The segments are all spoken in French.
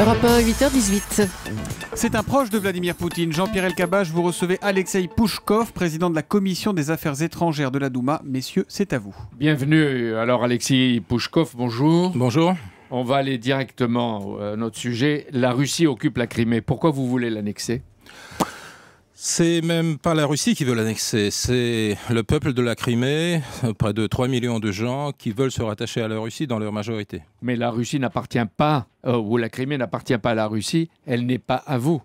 Europe 8h18. C'est un proche de Vladimir Poutine. Jean-Pierre Elkabach, vous recevez Alexei Pouchkov, président de la Commission des Affaires étrangères de la Douma. Messieurs, c'est à vous. Bienvenue. Alors, Alexei Pouchkov, bonjour. Bonjour. On va aller directement euh, à notre sujet. La Russie occupe la Crimée. Pourquoi vous voulez l'annexer c'est même pas la Russie qui veut l'annexer, c'est le peuple de la Crimée, près de 3 millions de gens qui veulent se rattacher à la Russie dans leur majorité. Mais la Russie n'appartient pas, euh, ou la Crimée n'appartient pas à la Russie, elle n'est pas à vous.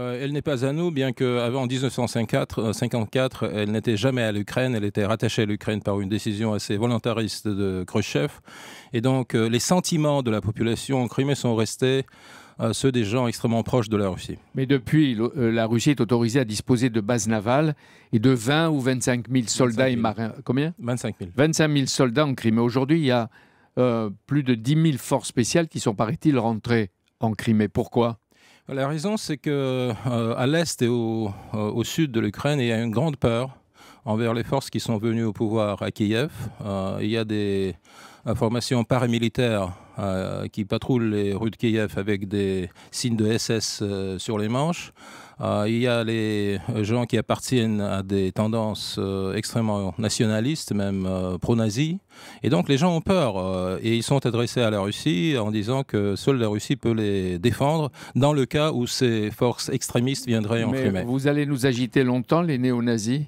Euh, elle n'est pas à nous, bien qu'avant 1954, euh, elle n'était jamais à l'Ukraine, elle était rattachée à l'Ukraine par une décision assez volontariste de Khrushchev. Et donc les sentiments de la population en Crimée sont restés euh, ceux des gens extrêmement proches de la Russie. Mais depuis, euh, la Russie est autorisée à disposer de bases navales et de 20 ou 25 000 soldats et marins. Combien 25 000. 25 000 soldats en Crimée. Aujourd'hui, il y a euh, plus de 10 000 forces spéciales qui sont, paraît-il, rentrées en Crimée. Pourquoi La raison, c'est que à l'est et au, au, sud de l'Ukraine, il y a une grande peur envers les forces qui sont venues au pouvoir à Kiev. il y a des formations paramilitaires euh, qui patrouillent les rues de Kiev avec des signes de SS euh, sur les manches. Euh, il y a les gens qui appartiennent à des tendances extrêmement nationalistes, même pro-nazis. Et donc les gens ont peur et ils sont adressés à la Russie en disant que seule la Russie peut les défendre dans le cas où ces forces extrémistes viendraient en Crimée. Vous allez nous agiter longtemps, les néo-nazis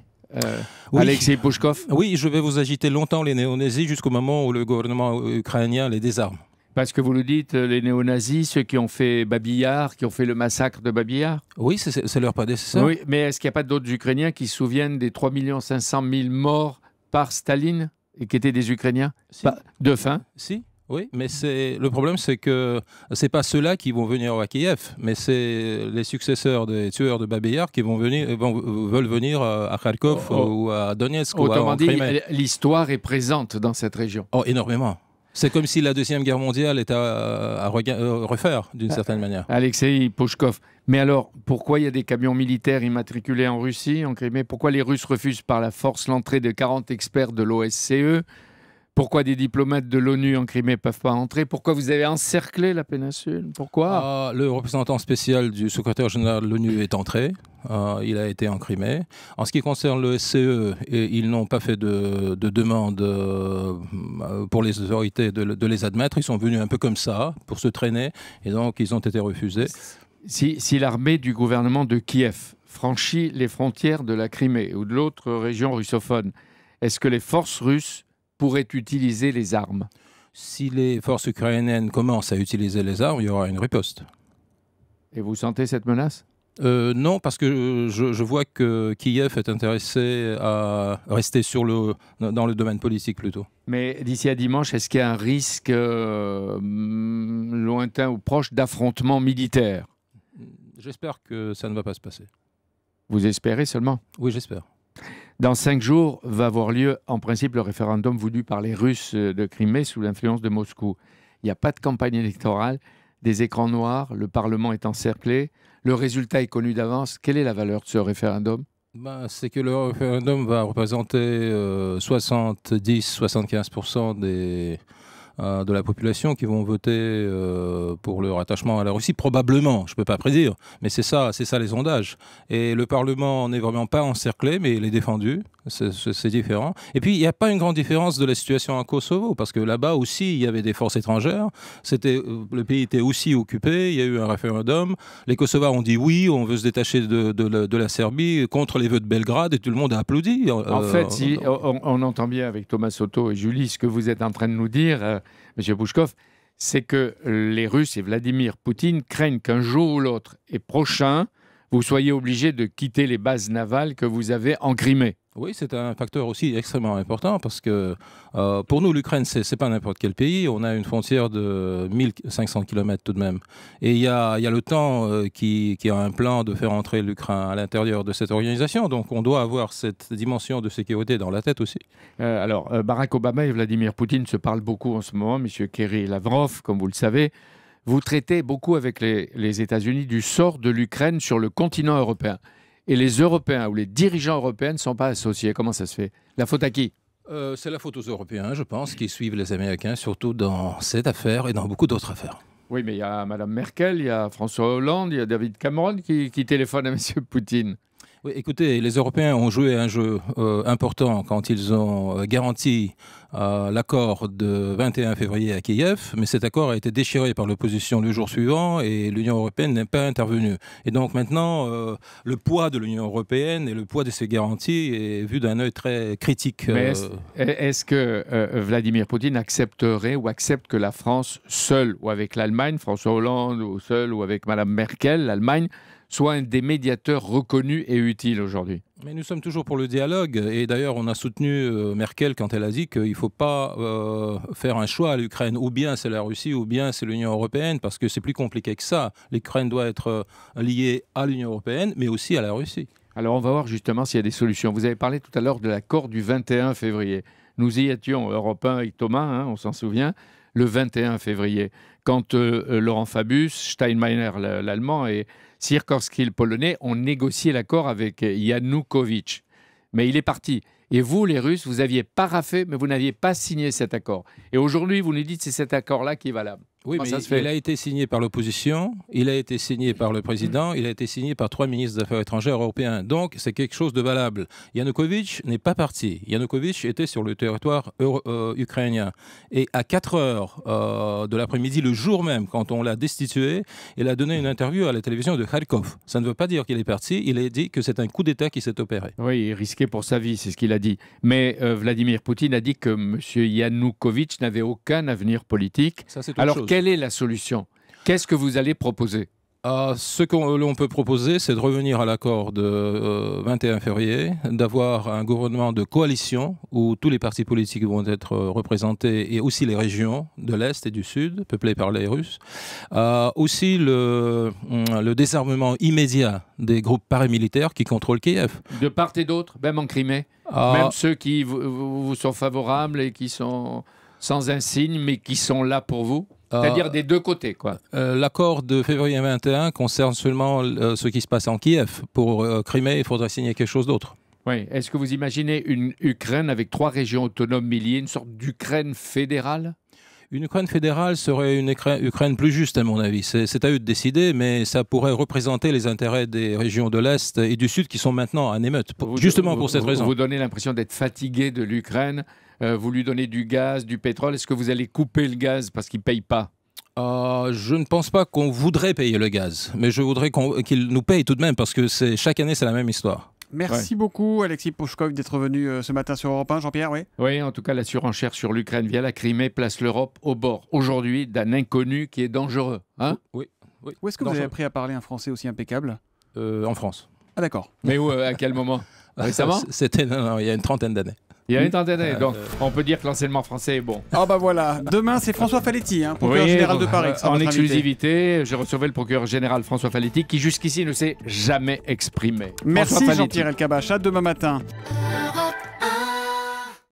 Alexei Pouchkov Oui, je vais vous agiter longtemps les néo-nazis jusqu'au moment où le gouvernement ukrainien les désarme. Parce que vous nous dites, euh, les néo-nazis, ceux qui ont fait Babillard, qui ont fait le massacre de Babillard Oui, c'est leur prédécesseur. Oui, mais est-ce qu'il n'y a pas d'autres Ukrainiens qui se souviennent des 3 500 000 morts par Staline et qui étaient des Ukrainiens de faim Si. Oui, mais le problème, c'est que c'est pas ceux-là qui vont venir à Kiev, mais c'est les successeurs des tueurs de Babillard qui vont venir, veulent venir à Kharkov oh, oh. ou à Donetsk. Autrement ou à dit, l'histoire est présente dans cette région. Oh, énormément. C'est comme si la Deuxième Guerre mondiale était à, euh, refaire, d'une ah, certaine manière. Alexei Pouchkov, Mais alors, pourquoi il y a des camions militaires immatriculés en Russie, en Crimée Pourquoi les Russes refusent par la force l'entrée de 40 experts de l'OSCE pourquoi des diplomates de l'ONU en Crimée ne peuvent pas entrer Pourquoi vous avez encerclé la péninsule Pourquoi ah, Le représentant spécial du secrétaire général de l'ONU est entré. Euh, il a été en Crimée. En ce qui concerne le SCE, e, ils n'ont pas fait de, demande euh, pour les autorités de, les admettre. Ils sont venus un peu comme ça, pour se traîner, et donc ils ont été refusés. Si, si l'armée du gouvernement de Kiev franchit les frontières de la Crimée ou de l'autre région russophone, est-ce que les forces russes Pourrait utiliser les armes Si les forces ukrainiennes commencent à utiliser les armes, il y aura une riposte. Et vous sentez cette menace euh, non, parce que je, vois que Kiev est intéressé à rester sur le, dans le domaine politique plutôt. Mais d'ici à dimanche, est-ce qu'il y a un risque euh, hmm, lointain ou proche d'affrontement militaire J'espère que ça ne va pas se passer. Vous espérez seulement Oui, j'espère. Dans cinq jours va avoir lieu, en principe, le référendum voulu par les Russes euh, de Crimée sous l'influence de Moscou. Il n'y a pas de campagne électorale, des écrans noirs, le Parlement est encerclé, le résultat est connu d'avance. Quelle est la valeur de ce référendum ben, C'est que le référendum va représenter 70-75% euh, des euh, de la population qui vont voter euh, pour le rattachement à la Russie, probablement, je ne peux pas prédire, mais c'est ça, c'est ça les sondages. Et le Parlement n'est vraiment pas encerclé, mais il est défendu c'est différent. Et puis, il n'y a pas une grande différence de la situation en Kosovo, parce que là-bas aussi, il y avait des forces étrangères. C'était, euh, le pays était aussi occupé, il y a eu un référendum. Les Kosovars ont dit oui, on veut se détacher de, la, Serbie contre les vœux de Belgrade, et tout le monde a applaudi. Euh, en fait, si euh, on, entend bien avec Thomas Soto et Julie ce que vous êtes en train de nous dire, monsieur M. Bouchkov, c'est que les Russes et Vladimir Poutine craignent qu'un jour ou l'autre, et prochain, vous soyez obligé de quitter les bases navales que vous avez en oui, c'est un facteur aussi extrêmement important parce que euh, pour nous, l'Ukraine, c'est n'est pas n'importe quel pays. On a une frontière de 1500 km tout de même. Et il y a, le temps euh, qui, a un plan de faire entrer l'Ukraine à l'intérieur de cette organisation. Donc on doit avoir cette dimension de sécurité dans la tête aussi. Euh, alors, Barack Obama et Vladimir Poutine se parlent beaucoup en ce moment. Monsieur Kerry Lavrov, comme vous le savez, vous traitez beaucoup avec les États-Unis du sort de l'Ukraine sur le continent européen et les Européens ou les dirigeants européens ne sont pas associés. Comment ça se fait La faute à qui euh, C'est la faute aux Européens, je pense, qui suivent les Américains, surtout dans cette affaire et dans beaucoup d'autres affaires. Oui, mais il y a Mme Merkel, il y a François Hollande, il y a David Cameron qui, qui téléphone à M. Poutine. Oui, écoutez, les Européens ont joué un jeu euh, important quand ils ont euh, garanti l'accord de 21 février à Kiev, mais cet accord a été déchiré par l'opposition le jour suivant et l'Union européenne n'est pas intervenue. Et donc maintenant, euh, le poids de l'Union européenne et le poids de ses garanties est vu d'un œil très critique. Euh, est-ce que euh, Vladimir Poutine accepterait ou accepte que la France, seule ou avec l'Allemagne, François Hollande ou seule ou avec Mme Merkel, l'Allemagne, soit un des médiateurs reconnus et utiles aujourd'hui mais nous sommes toujours pour le dialogue. Et d'ailleurs, on a soutenu euh, Merkel quand elle a dit qu'il ne faut pas euh, faire un choix à l'Ukraine. Ou bien c'est la Russie, ou bien c'est l'Union européenne, parce que c'est plus compliqué que ça. L'Ukraine doit être euh, liée à l'Union européenne, mais aussi à la Russie. Alors, on va voir justement s'il y a des solutions. Vous avez parlé tout à l'heure de l'accord du 21 février. Nous y étions, européens et Thomas, hein, on s'en souvient, le 21 février quand euh, euh, Laurent Fabius, Steinmeier l'allemand et Sierkowski le polonais ont négocié l'accord avec euh, Yanukovych. Mais il est parti. Et vous, les Russes, vous aviez paraffé, mais vous n'aviez pas signé cet accord. Et aujourd'hui, vous nous dites c'est cet accord-là qui est valable. Oui, ah, mais ça se fait il a été signé par l'opposition, il a été signé par le président, il a été signé par trois ministres des Affaires étrangères européens. Donc, c'est quelque chose de valable. Yanukovych n'est pas parti. Yanukovych était sur le territoire euh, ukrainien. Et à 4 heures euh, de l'après-midi, le jour même, quand on l'a destitué, il a donné une interview à la télévision de Kharkov. Ça ne veut pas dire qu'il est parti, il a dit que c'est un coup d'État qui s'est opéré. Oui, risqué pour sa vie, c'est ce qu'il a dit. Mais euh, Vladimir Poutine a dit que M. Yanukovych n'avait aucun avenir politique. Ça, c'est Alors, chose. Quelle est la solution Qu'est-ce que vous allez proposer ah, Ce ce euh, l'on peut proposer, c'est de revenir à l'accord de 21 euh, février, d'avoir un gouvernement de coalition où tous les partis politiques vont être euh, représentés et aussi les régions de l'Est et du Sud, peuplées par les Russes. aussi hum, le, désarmement immédiat des groupes paramilitaires qui contrôlent Kiev. De part et d'autre, même en Crimée, ah. même ceux qui vous, vous sont favorables et qui sont sans signe, mais qui sont là pour vous c'est-à-dire des deux côtés, quoi. Euh, l'accord de février 21 concerne seulement euh, ce qui se passe en Kiev. Pour euh, Crimée, il faudrait signer quelque chose d'autre. Oui. Est-ce que vous imaginez une Ukraine avec trois régions autonomes milliers, une sorte d'Ukraine fédérale une Ukraine fédérale serait une Ukraine plus juste, à mon avis. C'est à eux de décider, mais ça pourrait représenter les intérêts des régions de l'Est et du Sud qui sont maintenant en émeute, justement pour cette raison. Vous donnez l'impression d'être fatigué de l'Ukraine. Euh, vous lui donnez du gaz, du pétrole. Est-ce que vous allez couper le gaz parce qu'il ne paye pas ah, je ne pense pas qu'on voudrait payer le gaz, mais je voudrais qu'il nous paye tout de même parce que chaque année c'est la même histoire. Merci beaucoup, Alexis Pouchkov, d'être venu euh, ce matin sur Europe 1. Jean-Pierre, oui Oui, en tout cas, la surenchère sur l'Ukraine via la Crimée place l'Europe au bord, aujourd'hui, d'un inconnu qui est dangereux. Hein oui, Où est-ce que vous avez appris à parler un français aussi impeccable euh, En France. Ah, d'accord. Mais où, euh, à quel moment Récemment C'était, il y a une trentaine d'années. Il y a une hmm. euh, Donc, euh. on peut dire que l'enseignement français est bon. Ah, bah voilà. Demain, c'est François Faletti, hein, procureur général de Paris. En exclusivité, je recevais le procureur général François Faletti, qui jusqu'ici ne s'est jamais exprimé. Merci Jean-Pierre Elkabach. À demain matin.